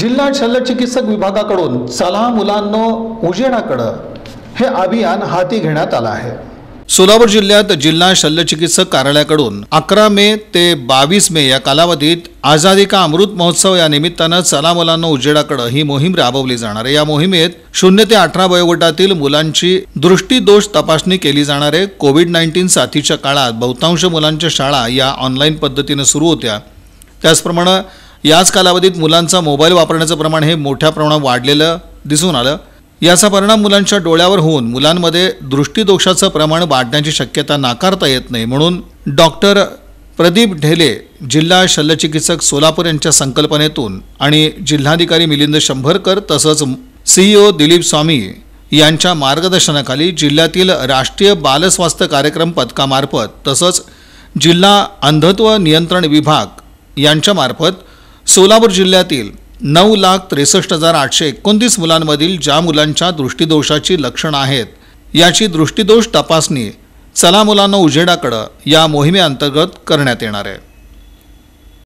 जिल्हा शल्यचिकित्सक विभागाकडून चला मुलांनो उजेडाकडं हे अभियान हाती घेण्यात आलं आहे सोलापूर जिल्ह्यात जिल्हा शल्यचिकित्सक कार्यालयाकडून अकरा मे ते बावीस मे या कालावधीत आझादी का अमृत महोत्सव या निमित्तानं चला मुलांना उजेडाकडे ही मोहीम राबवली जाणार आहे या मोहिमेत शून्य ते अठरा वयोगटातील मुलांची दृष्टी दोष तपासणी केली जाणार आहे कोविड नाईन्टीन साथीच्या काळात बहुतांश मुलांच्या शाळा या ऑनलाईन पद्धतीनं सुरू होत्या त्याचप्रमाणे याच कालावधीत मुलांचा मोबाईल वापरण्याचं प्रमाण हे मोठ्या प्रमाणात वाढलेलं दिसून आलं याचा परिणाम मुलांच्या डोळ्यावर होऊन मुलांमध्ये दृष्टीदोषाचं प्रमाण वाढण्याची शक्यता नाकारता येत नाही म्हणून डॉक्टर प्रदीप ढेले जिल्हा शल्यचिकित्सक सोलापूर यांच्या संकल्पनेतून आणि जिल्हाधिकारी मिलिंद शंभरकर तसंच सीईओ दिलीप स्वामी यांच्या मार्गदर्शनाखाली जिल्ह्यातील राष्ट्रीय बालस्वास्थ्य कार्यक्रम पथकामार्फत तसंच जिल्हा अंधत्व नियंत्रण विभाग यांच्यामार्फत सोलापूर जिल्ह्यातील नऊ लाख त्रेसष्ट हजार आठशे एकोणतीस मुलांमधील ज्या मुलांच्या दृष्टीदोषाची लक्षणं आहेत याची दृष्टीदोष तपासणी चला मुलांना उजेडाकडं या मोहिमेअंतर्गत करण्यात येणार आहे